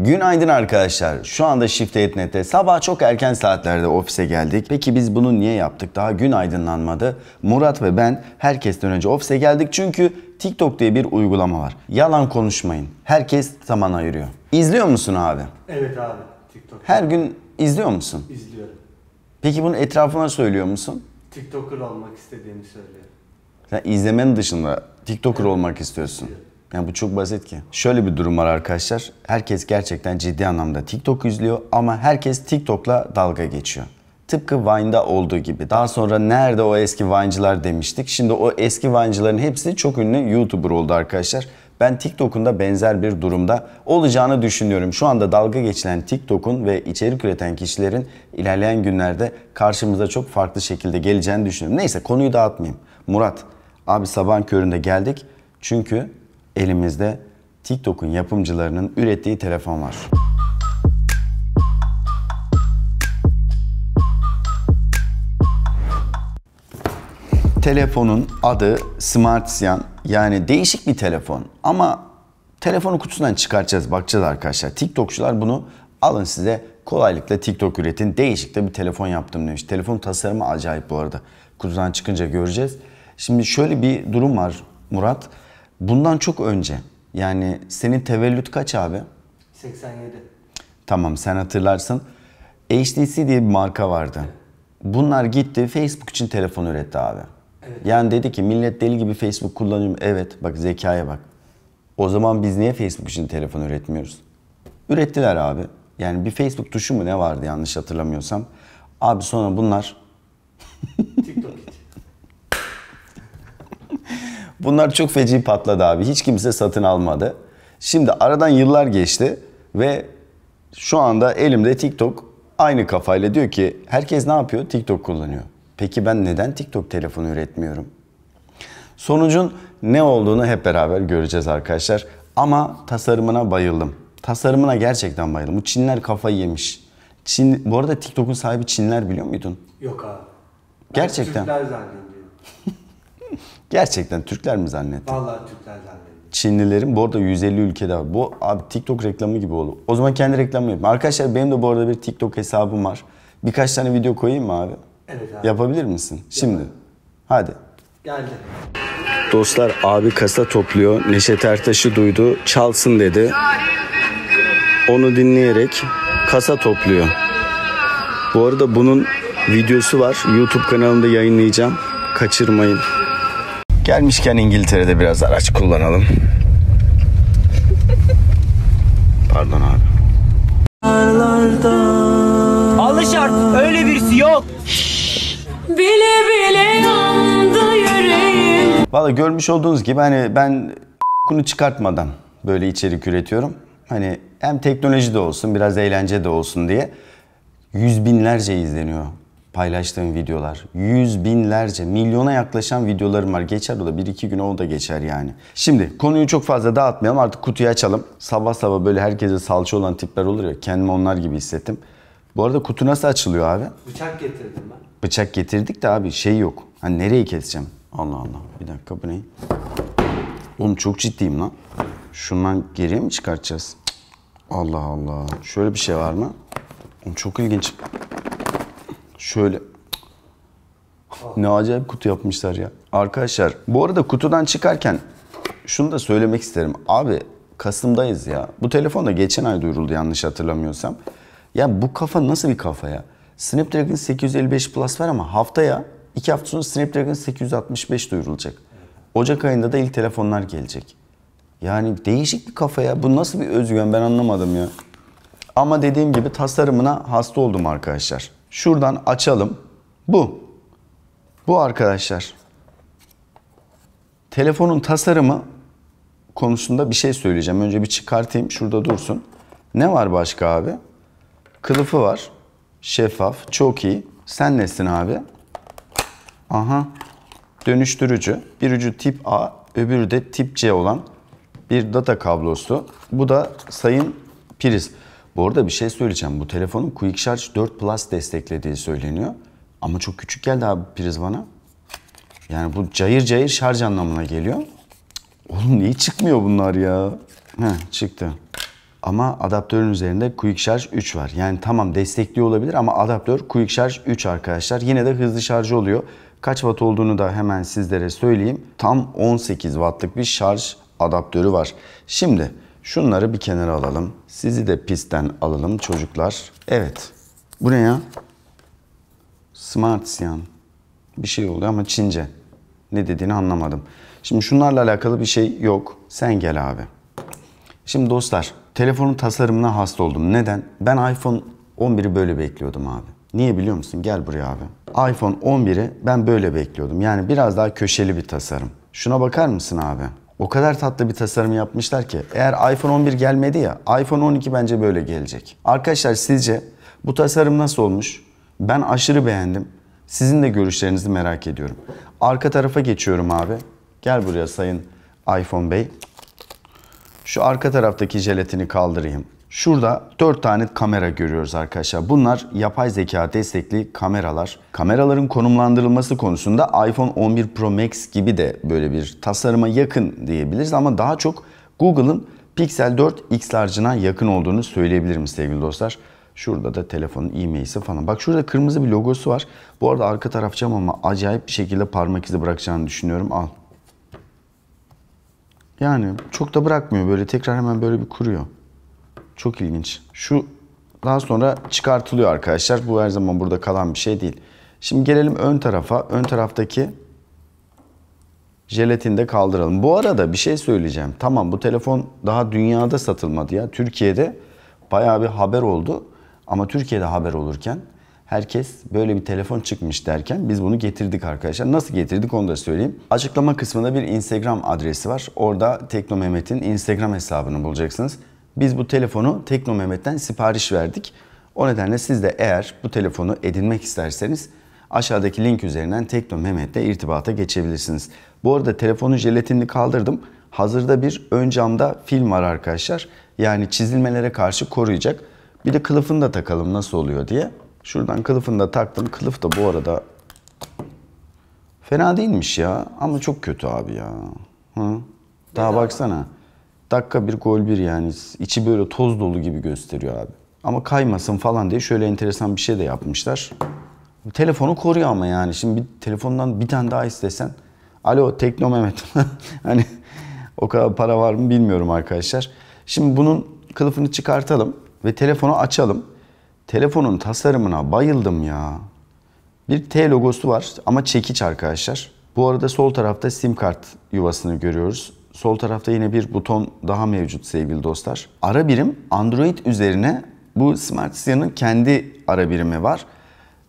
Günaydın arkadaşlar. Şu anda Shift Etnet'te sabah çok erken saatlerde ofise geldik. Peki biz bunu niye yaptık? Daha gün aydınlanmadı. Murat ve ben herkesten önce ofise geldik çünkü TikTok diye bir uygulama var. Yalan konuşmayın. Herkes zaman ayırıyor. İzliyor musun abi? Evet abi. TikTok. Her gün izliyor musun? İzliyorum. Peki bunu etrafına söylüyor musun? TikToker olmak istediğimi söylüyorum. Sen izlemenin dışında TikToker olmak istiyorsun. İzliyorum. Yani bu çok basit ki. Şöyle bir durum var arkadaşlar. Herkes gerçekten ciddi anlamda TikTok izliyor ama herkes TikTok'la dalga geçiyor. Tıpkı Vine'da olduğu gibi. Daha sonra nerede o eski Vine'cılar demiştik. Şimdi o eski Vine'cıların hepsi çok ünlü YouTuber oldu arkadaşlar. Ben TikTok'un da benzer bir durumda olacağını düşünüyorum. Şu anda dalga geçilen TikTok'un ve içerik üreten kişilerin ilerleyen günlerde karşımıza çok farklı şekilde geleceğini düşünüyorum. Neyse konuyu dağıtmayayım. Murat, abi sabahın köründe geldik. Çünkü elimizde TikTok'un yapımcılarının ürettiği telefon var. Telefonun adı Smartisan yani değişik bir telefon ama telefonu kutusundan çıkartacağız bakacağız arkadaşlar. TikTokçular bunu alın size kolaylıkla TikTok üretin değişik de bir telefon yaptım demiş. Telefon tasarımı acayip bu arada kutudan çıkınca göreceğiz. Şimdi şöyle bir durum var Murat. Bundan çok önce. Yani senin tevellüt kaç abi? 87. Tamam sen hatırlarsın. HTC diye bir marka vardı. Bunlar gitti Facebook için telefon üretti abi. Evet. Yani dedi ki millet deli gibi Facebook kullanıyor. Evet bak zekaya bak. O zaman biz niye Facebook için telefon üretmiyoruz? Ürettiler abi. Yani bir Facebook tuşu mu ne vardı yanlış hatırlamıyorsam. Abi sonra bunlar Bunlar çok feci patladı abi. Hiç kimse satın almadı. Şimdi aradan yıllar geçti ve şu anda elimde TikTok aynı kafayla diyor ki herkes ne yapıyor? TikTok kullanıyor. Peki ben neden TikTok telefonu üretmiyorum? Sonucun ne olduğunu hep beraber göreceğiz arkadaşlar. Ama tasarımına bayıldım. Tasarımına gerçekten bayıldım. Bu Çinler kafayı yemiş. Çin, bu arada TikTok'un sahibi Çinler biliyor muydun? Yok abi. Gerçekten. Türkler zannediyorum. Gerçekten Türkler mi zannetti? Vallahi Türkler zannetti. Çinlilerin bu arada 150 ülkede var. Bu abi TikTok reklamı gibi oldu. O zaman kendi reklamı yapayım. Arkadaşlar benim de bu arada bir TikTok hesabım var. Birkaç tane video koyayım mı abi? Evet abi. Yapabilir misin? Yap. Şimdi. Hadi. Geldi. Dostlar abi kasa topluyor. Neşet Ertaş'ı duydu. Çalsın dedi. Onu dinleyerek kasa topluyor. Bu arada bunun videosu var. YouTube kanalımda yayınlayacağım. Kaçırmayın. Gelmişken İngiltere'de biraz araç kullanalım. Pardon abi. Alış artık öyle birisi yok. Bile bile yandı yüreğim. Valla görmüş olduğunuz gibi hani ben bunu çıkartmadan böyle içerik üretiyorum. Hani hem teknoloji de olsun biraz eğlence de olsun diye yüz binlerce izleniyor paylaştığım videolar. Yüz binlerce, milyona yaklaşan videolarım var. Geçer o da. Bir iki gün o da geçer yani. Şimdi konuyu çok fazla dağıtmayalım. Artık kutuyu açalım. Sabah sabah böyle herkese salça olan tipler olur ya. Kendimi onlar gibi hissettim. Bu arada kutu nasıl açılıyor abi? Bıçak getirdim ben. Bıçak getirdik de abi şey yok. Hani nereyi keseceğim? Allah Allah. Bir dakika bu ne? Oğlum çok ciddiyim lan. Şundan geriye mi çıkartacağız? Allah Allah. Şöyle bir şey var mı? Oğlum çok ilginç. Şöyle ne acayip kutu yapmışlar ya. Arkadaşlar bu arada kutudan çıkarken şunu da söylemek isterim. Abi Kasım'dayız ya. Bu telefon da geçen ay duyuruldu yanlış hatırlamıyorsam. Ya bu kafa nasıl bir kafa ya? Snapdragon 855 Plus var ama haftaya iki hafta sonra Snapdragon 865 duyurulacak. Ocak ayında da ilk telefonlar gelecek. Yani değişik bir kafa ya. Bu nasıl bir özgüven ben anlamadım ya. Ama dediğim gibi tasarımına hasta oldum arkadaşlar. Şuradan açalım. Bu. Bu arkadaşlar. Telefonun tasarımı konusunda bir şey söyleyeceğim. Önce bir çıkartayım. Şurada dursun. Ne var başka abi? Kılıfı var. Şeffaf. Çok iyi. Sen nesin abi? Aha. Dönüştürücü. Bir ucu tip A, öbürü de tip C olan bir data kablosu. Bu da sayın priz. Bu arada bir şey söyleyeceğim. Bu telefonun Quick Charge 4 Plus desteklediği söyleniyor. Ama çok küçük geldi abi priz bana. Yani bu cayır cayır şarj anlamına geliyor. Oğlum niye çıkmıyor bunlar ya? Heh çıktı. Ama adaptörün üzerinde Quick Charge 3 var. Yani tamam destekliyor olabilir ama adaptör Quick Charge 3 arkadaşlar. Yine de hızlı şarj oluyor. Kaç watt olduğunu da hemen sizlere söyleyeyim. Tam 18 wattlık bir şarj adaptörü var. Şimdi Şunları bir kenara alalım. Sizi de pistten alalım çocuklar. Evet. Bu ne ya? Smart Sian. Bir şey oldu ama Çince. Ne dediğini anlamadım. Şimdi şunlarla alakalı bir şey yok. Sen gel abi. Şimdi dostlar telefonun tasarımına hasta oldum. Neden? Ben iPhone 11'i böyle bekliyordum abi. Niye biliyor musun? Gel buraya abi. iPhone 11'i ben böyle bekliyordum. Yani biraz daha köşeli bir tasarım. Şuna bakar mısın abi? O kadar tatlı bir tasarım yapmışlar ki. Eğer iPhone 11 gelmedi ya, iPhone 12 bence böyle gelecek. Arkadaşlar sizce bu tasarım nasıl olmuş? Ben aşırı beğendim. Sizin de görüşlerinizi merak ediyorum. Arka tarafa geçiyorum abi. Gel buraya sayın iPhone Bey. Şu arka taraftaki jelatini kaldırayım. Şurada 4 tane kamera görüyoruz arkadaşlar. Bunlar yapay zeka destekli kameralar. Kameraların konumlandırılması konusunda iPhone 11 Pro Max gibi de böyle bir tasarıma yakın diyebiliriz ama daha çok Google'ın Pixel 4 X Large'ına yakın olduğunu söyleyebilirim sevgili dostlar. Şurada da telefonun e-mail'si falan. Bak şurada kırmızı bir logosu var. Bu arada arka taraf cam ama acayip bir şekilde parmak izi bırakacağını düşünüyorum. Al. Yani çok da bırakmıyor böyle tekrar hemen böyle bir kuruyor. Çok ilginç. Şu daha sonra çıkartılıyor arkadaşlar. Bu her zaman burada kalan bir şey değil. Şimdi gelelim ön tarafa. Ön taraftaki jelatini de kaldıralım. Bu arada bir şey söyleyeceğim. Tamam bu telefon daha dünyada satılmadı ya. Türkiye'de bayağı bir haber oldu. Ama Türkiye'de haber olurken herkes böyle bir telefon çıkmış derken biz bunu getirdik arkadaşlar. Nasıl getirdik onu da söyleyeyim. Açıklama kısmında bir Instagram adresi var. Orada Tekno Mehmet'in Instagram hesabını bulacaksınız. Biz bu telefonu Tekno Mehmet'ten sipariş verdik. O nedenle siz de eğer bu telefonu edinmek isterseniz aşağıdaki link üzerinden Tekno Mehmet'le irtibata geçebilirsiniz. Bu arada telefonun jelatinini kaldırdım. Hazırda bir ön camda film var arkadaşlar. Yani çizilmelere karşı koruyacak. Bir de kılıfını da takalım nasıl oluyor diye. Şuradan kılıfını da taktım. Kılıf da bu arada fena değilmiş ya. Ama çok kötü abi ya. Hı? Daha baksana. Dakika bir gol bir yani. içi böyle toz dolu gibi gösteriyor abi. Ama kaymasın falan diye şöyle enteresan bir şey de yapmışlar. Telefonu koruyor ama yani. Şimdi bir telefondan bir tane daha istesen. Alo Tekno Mehmet. hani o kadar para var mı bilmiyorum arkadaşlar. Şimdi bunun kılıfını çıkartalım ve telefonu açalım. Telefonun tasarımına bayıldım ya. Bir T logosu var ama çekiç arkadaşlar. Bu arada sol tarafta sim kart yuvasını görüyoruz sol tarafta yine bir buton daha mevcut sevgili dostlar. Ara birim Android üzerine bu Smart City'nin kendi ara birimi var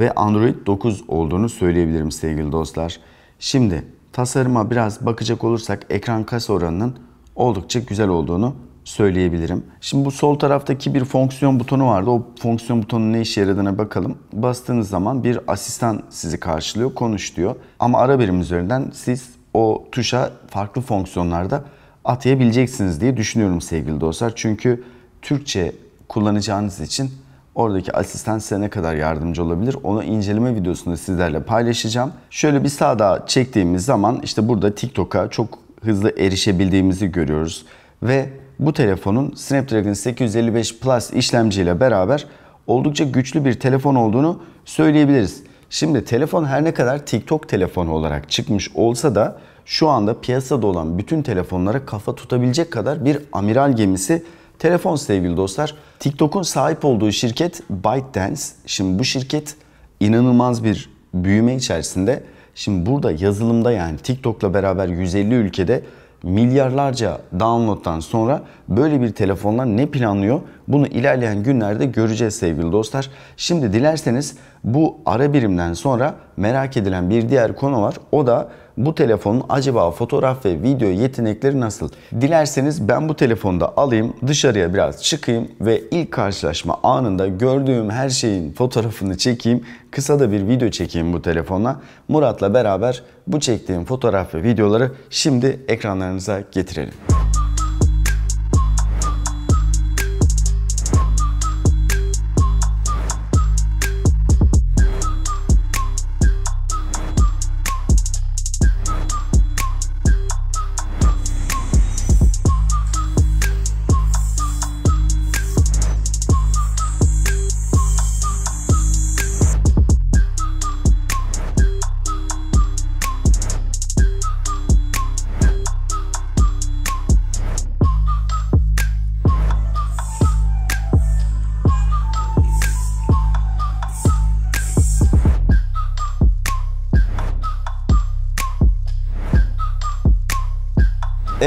ve Android 9 olduğunu söyleyebilirim sevgili dostlar. Şimdi tasarıma biraz bakacak olursak ekran kasa oranının oldukça güzel olduğunu söyleyebilirim. Şimdi bu sol taraftaki bir fonksiyon butonu vardı. O fonksiyon butonun ne işe yaradığına bakalım. Bastığınız zaman bir asistan sizi karşılıyor, konuş diyor. Ama ara birim üzerinden siz o tuşa farklı fonksiyonlarda atayabileceksiniz diye düşünüyorum sevgili dostlar. Çünkü Türkçe kullanacağınız için oradaki asistan size ne kadar yardımcı olabilir onu inceleme videosunda sizlerle paylaşacağım. Şöyle bir sağda çektiğimiz zaman işte burada TikTok'a çok hızlı erişebildiğimizi görüyoruz. Ve bu telefonun Snapdragon 855 Plus işlemciyle beraber oldukça güçlü bir telefon olduğunu söyleyebiliriz. Şimdi telefon her ne kadar TikTok telefonu olarak çıkmış olsa da şu anda piyasada olan bütün telefonlara kafa tutabilecek kadar bir amiral gemisi telefon sevgili dostlar. TikTok'un sahip olduğu şirket ByteDance. Şimdi bu şirket inanılmaz bir büyüme içerisinde. Şimdi burada yazılımda yani TikTok'la beraber 150 ülkede milyarlarca download'tan sonra böyle bir telefonla ne planlıyor? Bunu ilerleyen günlerde göreceğiz sevgili dostlar. Şimdi dilerseniz bu ara birimden sonra merak edilen bir diğer konu var. O da bu telefonun acaba fotoğraf ve video yetenekleri nasıl? Dilerseniz ben bu telefonu da alayım, dışarıya biraz çıkayım ve ilk karşılaşma anında gördüğüm her şeyin fotoğrafını çekeyim kısa da bir video çekeyim bu telefona Murat'la beraber bu çektiğim fotoğraf ve videoları şimdi ekranlarınıza getirelim.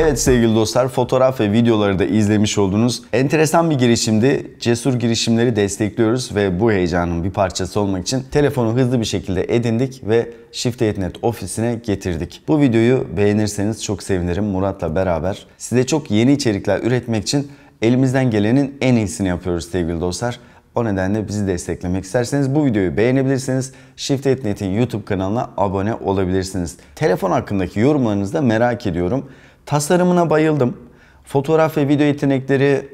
Evet sevgili dostlar fotoğraf ve videoları da izlemiş oldunuz. enteresan bir girişimdi. Cesur girişimleri destekliyoruz ve bu heyecanın bir parçası olmak için telefonu hızlı bir şekilde edindik ve Shift.net ofisine getirdik. Bu videoyu beğenirseniz çok sevinirim Murat'la beraber. Size çok yeni içerikler üretmek için elimizden gelenin en iyisini yapıyoruz sevgili dostlar. O nedenle bizi desteklemek isterseniz bu videoyu beğenebilirsiniz. Shift.net'in YouTube kanalına abone olabilirsiniz. Telefon hakkındaki yorumlarınızı da merak ediyorum. Tasarımına bayıldım. Fotoğraf ve video yetenekleri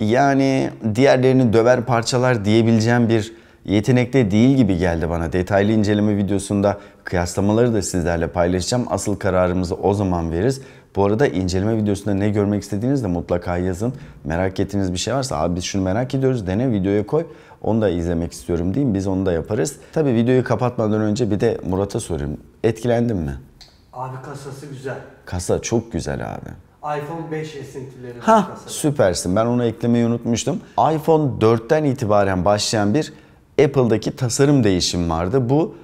yani diğerlerini döver parçalar diyebileceğim bir yetenekte değil gibi geldi bana. Detaylı inceleme videosunda kıyaslamaları da sizlerle paylaşacağım. Asıl kararımızı o zaman veririz. Bu arada inceleme videosunda ne görmek istediğiniz de mutlaka yazın. Merak ettiğiniz bir şey varsa abi biz şunu merak ediyoruz dene videoya koy. Onu da izlemek istiyorum diyeyim biz onu da yaparız. Tabi videoyu kapatmadan önce bir de Murat'a sorayım. Etkilendin mi? Abi kasası güzel. Kasa çok güzel abi iPhone 5 esintileri. Ha süpersin. Ben onu eklemeyi unutmuştum. iPhone 4'ten itibaren başlayan bir Apple'daki tasarım değişim vardı. Bu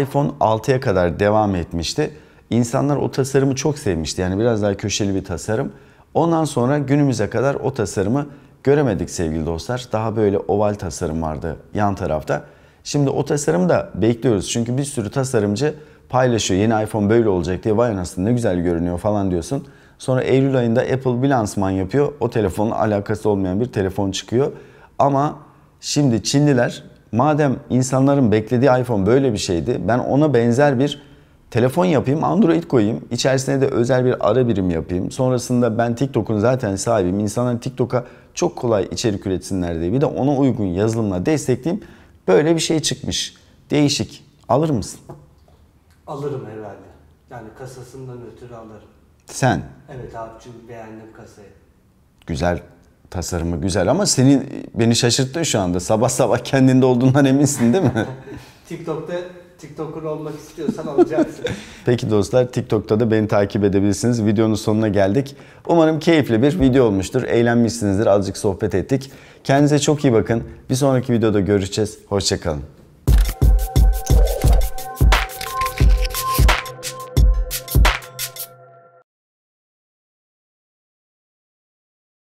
iPhone 6'ya kadar devam etmişti. İnsanlar o tasarımı çok sevmişti. Yani biraz daha köşeli bir tasarım. Ondan sonra günümüze kadar o tasarımı göremedik sevgili dostlar. Daha böyle oval tasarım vardı yan tarafta. Şimdi o tasarımı da bekliyoruz. Çünkü bir sürü tasarımcı paylaşıyor. Yeni iPhone böyle olacak diye vay anasını ne güzel görünüyor falan diyorsun. Sonra Eylül ayında Apple bir lansman yapıyor. O telefonla alakası olmayan bir telefon çıkıyor. Ama şimdi Çinliler madem insanların beklediği iPhone böyle bir şeydi. Ben ona benzer bir telefon yapayım, Android koyayım. İçerisine de özel bir ara birim yapayım. Sonrasında ben TikTok'un zaten sahibim. İnsanlar TikTok'a çok kolay içerik üretsinler diye. Bir de ona uygun yazılımla destekleyeyim. Böyle bir şey çıkmış. Değişik. Alır mısın? Alırım herhalde. Yani kasasından ötürü alırım. Sen? Evet abicim beğendim kasayı. Güzel tasarımı güzel ama senin beni şaşırttın şu anda. Sabah sabah kendinde olduğundan eminsin değil mi? TikTok'ta TikToker olmak istiyorsan alacaksın. Peki dostlar TikTok'ta da beni takip edebilirsiniz. Videonun sonuna geldik. Umarım keyifli bir video olmuştur. Eğlenmişsinizdir. Azıcık sohbet ettik. Kendinize çok iyi bakın. Bir sonraki videoda görüşeceğiz. Hoşçakalın.